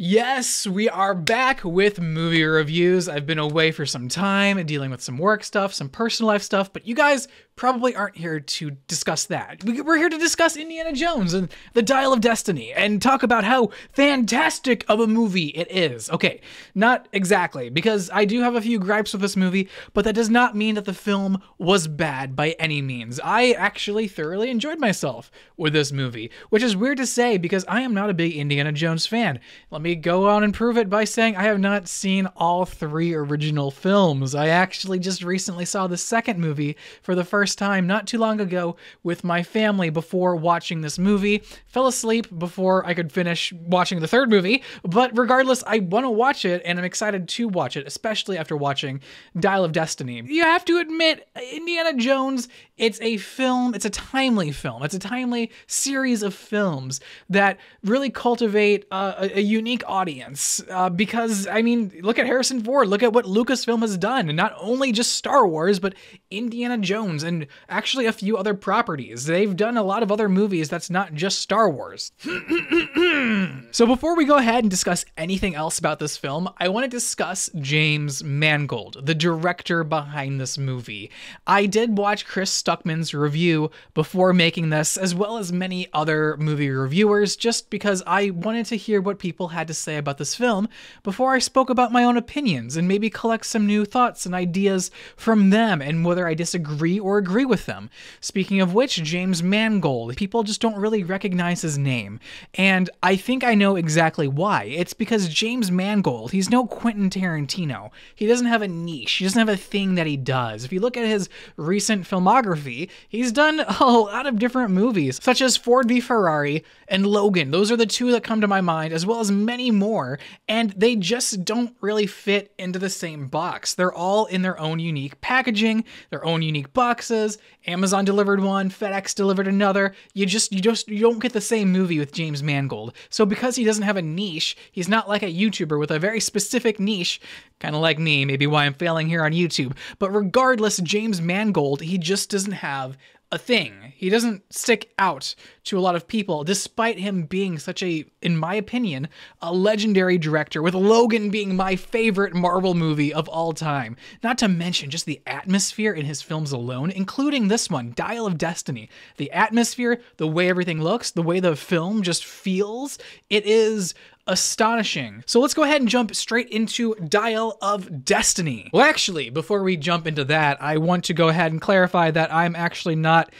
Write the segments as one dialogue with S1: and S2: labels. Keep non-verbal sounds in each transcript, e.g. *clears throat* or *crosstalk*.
S1: Yes, we are back with movie reviews. I've been away for some time dealing with some work stuff, some personal life stuff, but you guys probably aren't here to discuss that. We're here to discuss Indiana Jones and the Dial of Destiny and talk about how fantastic of a movie it is. Okay, not exactly, because I do have a few gripes with this movie, but that does not mean that the film was bad by any means. I actually thoroughly enjoyed myself with this movie, which is weird to say because I am not a big Indiana Jones fan. Let me me go on and prove it by saying I have not seen all three original films. I actually just recently saw the second movie for the first time not too long ago with my family before watching this movie. Fell asleep before I could finish watching the third movie, but regardless, I want to watch it and I'm excited to watch it, especially after watching Dial of Destiny. You have to admit, Indiana Jones it's a film, it's a timely film, it's a timely series of films that really cultivate a, a, unique audience. Uh, because, I mean, look at Harrison Ford, look at what Lucasfilm has done, and not only just Star Wars, but Indiana Jones and actually a few other properties. They've done a lot of other movies that's not just Star Wars. *clears throat* so, before we go ahead and discuss anything else about this film, I want to discuss James Mangold, the director behind this movie. I did watch Chris Stuckman's review before making this, as well as many other movie reviewers, just because I wanted to hear what people had to say about this film before I spoke about my own opinions and maybe collect some new thoughts and ideas from them and whether I disagree or agree with them. Speaking of which, James Mangold, people just don't really recognize his name, and I think I know exactly why. It's because James Mangold, he's no Quentin Tarantino. He doesn't have a niche, he doesn't have a thing that he does. If you look at his recent filmography, he's done *laughs* a lot of different movies, such as Ford v Ferrari and Logan. Those are the two that come to my mind, as well as many more, and they just don't really fit into the same box. They're all in their own unique packaging, their own unique boxes. Amazon delivered one, FedEx delivered another. You just you just you don't get the same movie with James Mangold. So because he doesn't have a niche, he's not like a YouTuber with a very specific niche, kind of like me, maybe why I'm failing here on YouTube. But regardless, James Mangold, he just does doesn't have a thing. He doesn't stick out to a lot of people, despite him being such a, in my opinion, a legendary director, with Logan being my favorite Marvel movie of all time. Not to mention just the atmosphere in his films alone, including this one, Dial of Destiny. The atmosphere, the way everything looks, the way the film just feels, it is astonishing. So let's go ahead and jump straight into Dial of Destiny. Well, actually, before we jump into that, I want to go ahead and clarify that I'm actually not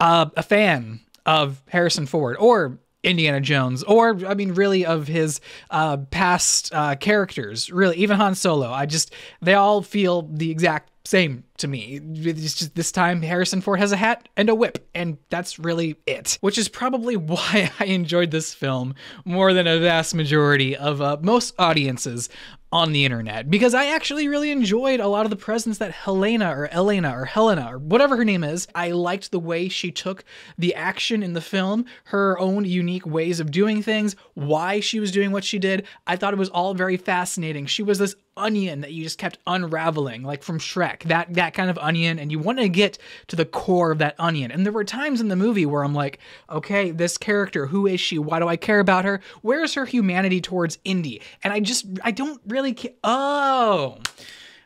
S1: uh, a fan of Harrison Ford or Indiana Jones, or I mean, really of his uh, past uh, characters, really, even Han Solo. I just, they all feel the exact same to me. It's just this time Harrison Ford has a hat and a whip, and that's really it. Which is probably *laughs* why I enjoyed this film more than a vast majority of uh, most audiences on the internet because I actually really enjoyed a lot of the presence that Helena or Elena or Helena or whatever her name is. I liked the way she took the action in the film, her own unique ways of doing things, why she was doing what she did. I thought it was all very fascinating. She was this onion that you just kept unraveling like from Shrek. That that that kind of onion and you want to get to the core of that onion. And there were times in the movie where I'm like, okay, this character, who is she? Why do I care about her? Where's her humanity towards Indy? And I just, I don't really care. Oh.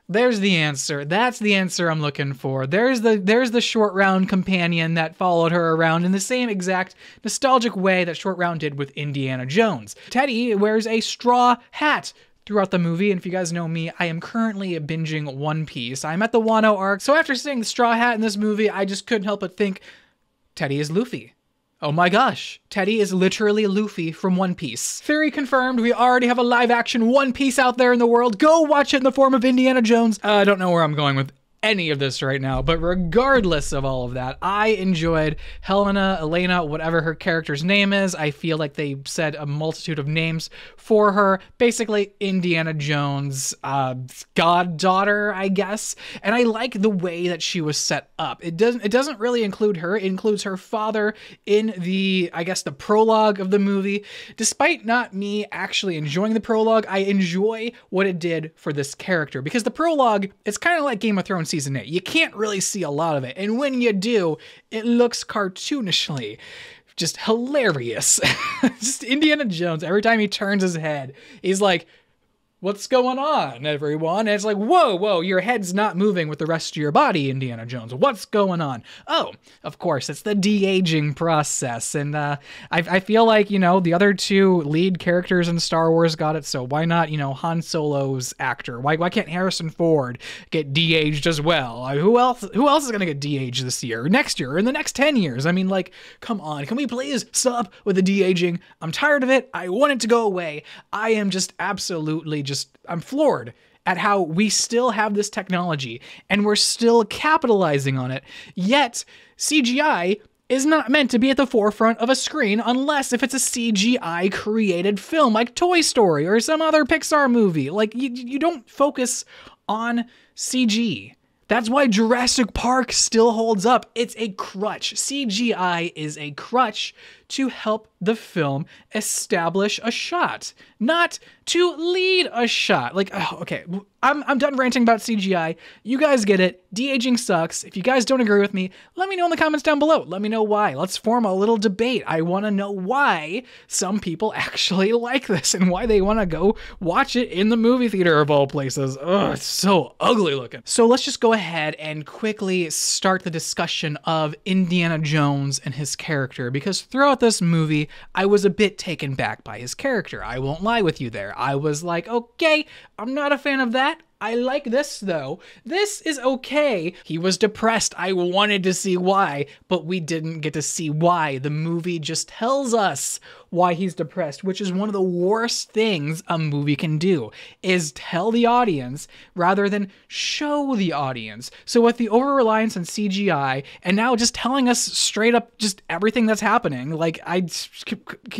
S1: There's the answer. That's the answer I'm looking for. There's the there's the short round companion that followed her around in the same exact nostalgic way that short round did with Indiana Jones. Teddy wears a straw hat throughout the movie. And if you guys know me, I am currently binging One Piece. I'm at the Wano arc. So after seeing the Straw Hat in this movie, I just couldn't help but think Teddy is Luffy. Oh my gosh, Teddy is literally Luffy from One Piece. Theory confirmed, we already have a live action One Piece out there in the world. Go watch it in the form of Indiana Jones. Uh, I don't know where I'm going with any of this right now, but regardless of all of that, I enjoyed Helena, Elena, whatever her character's name is. I feel like they said a multitude of names for her. Basically, Indiana Jones' uh, goddaughter, I guess. And I like the way that she was set up. It doesn't. It doesn't really include her. It includes her father in the, I guess, the prologue of the movie. Despite not me actually enjoying the prologue, I enjoy what it did for this character because the prologue, it's kind of like Game of Thrones in it. You can't really see a lot of it. And when you do, it looks cartoonishly just hilarious. *laughs* just Indiana Jones, every time he turns his head, he's like what's going on, everyone? And it's like, whoa, whoa, your head's not moving with the rest of your body, Indiana Jones. What's going on? Oh, of course, it's the de aging process. And uh, I, I, feel like, you know, the other two lead characters in Star Wars got it, so why not, you know, Han Solo's actor? Why, why can't Harrison Ford get de aged as well? who else Who else is going to get de aged this year, next year, or in the next 10 years? I mean, like, come on, can we please stop with the de aging? I'm tired of it. I want it to go away. I am just absolutely just just I'm floored at how we still have this technology and we're still capitalizing on it. Yet CGI is not meant to be at the forefront of a screen unless if it's a CGI created film like Toy Story or some other Pixar movie. Like you, you don't focus on CG. That's why Jurassic Park still holds up. It's a crutch. CGI is a crutch to help the film establish a shot, not to lead a shot. Like, oh, okay, I'm, I'm done ranting about CGI. You guys get it. De aging sucks. If you guys don't agree with me, let me know in the comments down below. Let me know why. Let's form a little debate. I want to know why some people *laughs* actually like this and why they want to go watch it in the movie theater of all places. Oh, it's so ugly looking. So let's just go ahead and quickly start the discussion of Indiana Jones and his character because throughout throughout this movie, I was a bit taken back by his character. I won't lie with you there. I was like, okay, I'm not a fan of that. I like this though. This is okay. He was depressed. I wanted to see why, but we didn't get to see why. The movie just tells us why he's depressed, which is one of the worst things a movie can do, is tell the audience rather than show the audience. So with the over-reliance on CGI and now just telling us straight up just everything that's happening, like I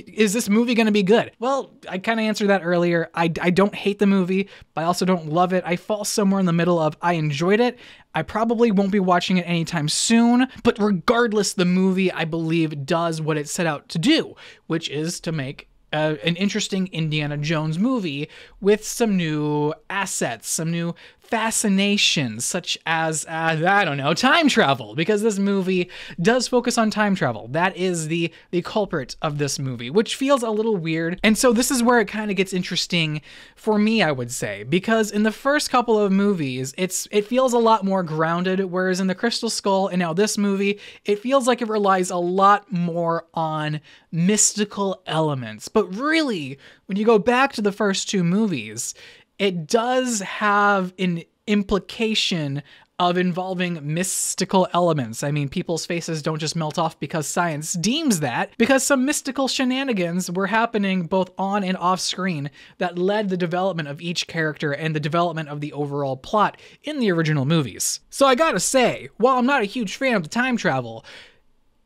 S1: is this movie going to be good? Well, I kind of answered that earlier. I I don't hate the movie, but I also don't love it. I fall somewhere in the middle of I enjoyed it, I probably won't be watching it anytime soon, but regardless, the movie, I believe, does what it set out to do, which is to make uh, an interesting Indiana Jones movie with some new assets, some new fascinations such as uh, I don't know time travel because this movie does focus on time travel that is the the culprit of this movie which feels a little weird and so this is where it kind of gets interesting for me I would say because in the first couple of movies it's it feels a lot more grounded whereas in the crystal skull and now this movie it feels like it relies a lot more on mystical elements but really when you go back to the first two movies it does have an implication of involving mystical elements. I mean, people's faces don't just melt off because science deems that, because some mystical shenanigans were happening both on and off screen that led the development of each character and the development of the overall plot in the original movies. So I gotta say, while I'm not a huge fan of the time travel,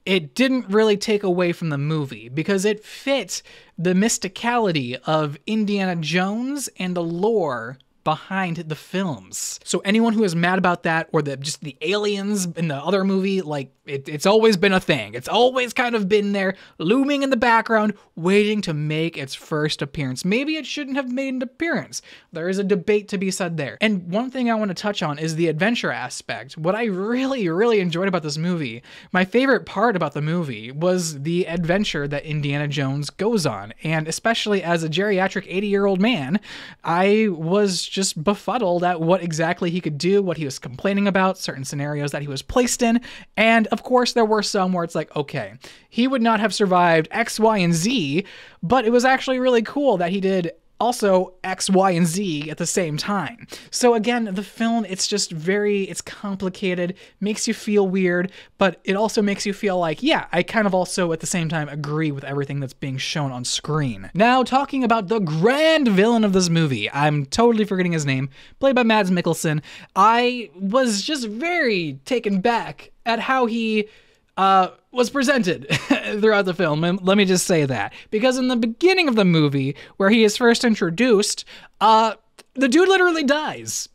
S1: it didn't really take away from the movie because it fit the mysticality of Indiana Jones and the lore behind the films. So anyone who is mad about that or the just the aliens in the other movie, like it, it's always been a thing. It's always kind of been there, looming in the background, waiting to make its first appearance. Maybe it shouldn't have made an appearance. There is a debate to be said there. And one thing I want to touch on is the adventure aspect. What I really, really enjoyed about this movie, my favorite part about the movie was the adventure that Indiana Jones goes on. And especially as a geriatric 80 year old man, I was just befuddled at what exactly he could do, what he was complaining about, certain scenarios that he was placed in. And of course, there were some where it's like, okay, he would not have survived X, Y, and Z, but it was actually really cool that he did also X, Y, and Z at the same time. So again, the film, it's just very, it's complicated, makes you feel weird, but it also makes you feel like, yeah, I kind of also at the same time agree with everything that's being shown on screen. Now, talking about the grand villain of this movie, I'm totally forgetting his name, played by Mads Mikkelsen. I was just very taken back at how he uh, was presented *laughs* throughout the film. Let me just say that because in the beginning of the movie, where he is first introduced, uh, the dude literally dies,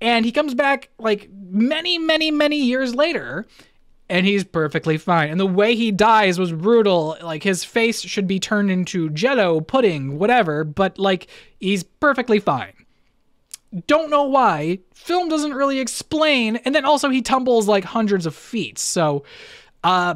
S1: and he comes back like many, many, many years later, and he's perfectly fine. And the way he dies was brutal. Like his face should be turned into jello, pudding, whatever. But like he's perfectly fine don't know why. Film doesn't really explain, and then also he tumbles like hundreds of feet. So, uh,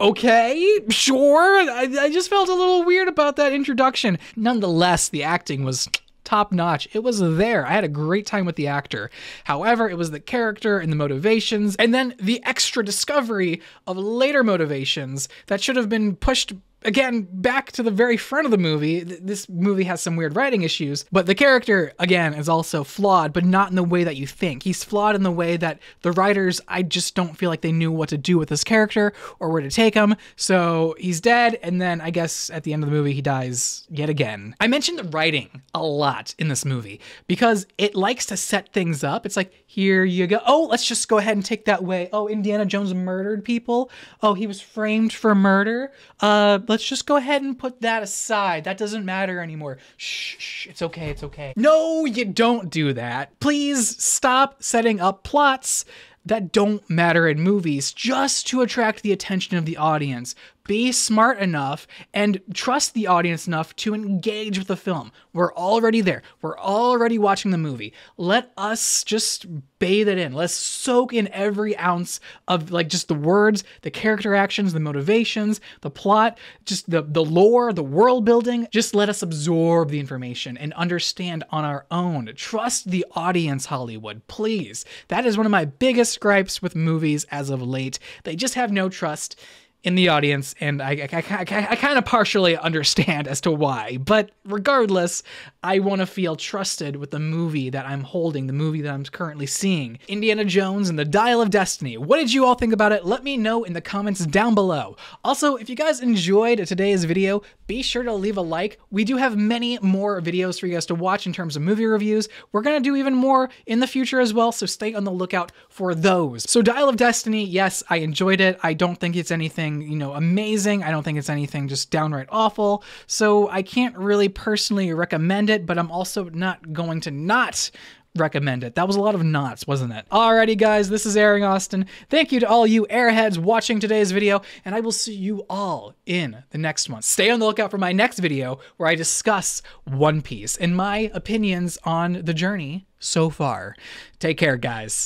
S1: okay, sure. I, I just felt a little weird about that introduction. Nonetheless, the acting was top notch. It was there. I had a great time with the actor. However, it was the character and the motivations, and then the extra discovery of later motivations that should have been pushed again, back to the very front of the movie, this movie has some weird writing issues, but the character, again, is also flawed, but not in the way that you think. He's flawed in the way that the writers, I just don't feel like they knew what to do with this character or where to take him. So he's dead, and then I guess at the end of the movie, he dies yet again. I mentioned the writing a lot in this movie because it likes to set things up. It's like, here you go. Oh, let's just go ahead and take that way. Oh, Indiana Jones murdered people. Oh, he was framed for murder. Uh, let's just go ahead and put that aside. That doesn't matter anymore. Shh, shh, it's okay, it's okay. No, you don't do that. Please stop setting up plots that don't matter in movies just to attract the attention of the audience be smart enough and trust the audience enough to engage with the film. We're already there. We're already watching the movie. Let us just bathe it in. Let's soak in every ounce of like just the words, the character actions, the motivations, the plot, just the the lore, the world building. Just let us absorb the information and understand on our own. Trust the audience, Hollywood, please. That is one of my biggest gripes with movies as of late. They just have no trust in the audience, and I, I, I, I kind of partially understand as to why. But regardless, I want to feel trusted with the movie that I'm holding, the movie that I'm currently seeing Indiana Jones and the Dial of Destiny. What did you all think about it? Let me know in the comments down below. Also, if you guys enjoyed today's video, be sure to leave a like. We do have many more videos for you guys to watch in terms of movie reviews. We're going to do even more in the future as well, so stay on the lookout for those. So Dial of Destiny, yes, I enjoyed it. I don't think it's anything, you know, amazing. I don't think it's anything just downright awful. So I can't really personally recommend it, but I'm also not going to not recommend it. That was a lot of knots, wasn't it? Alrighty guys, this is Aaron Austin. Thank you to all you airheads watching today's video, and I will see you all in the next one. Stay on the lookout for my next video where I discuss One Piece and my opinions on the journey so far. Take care, guys.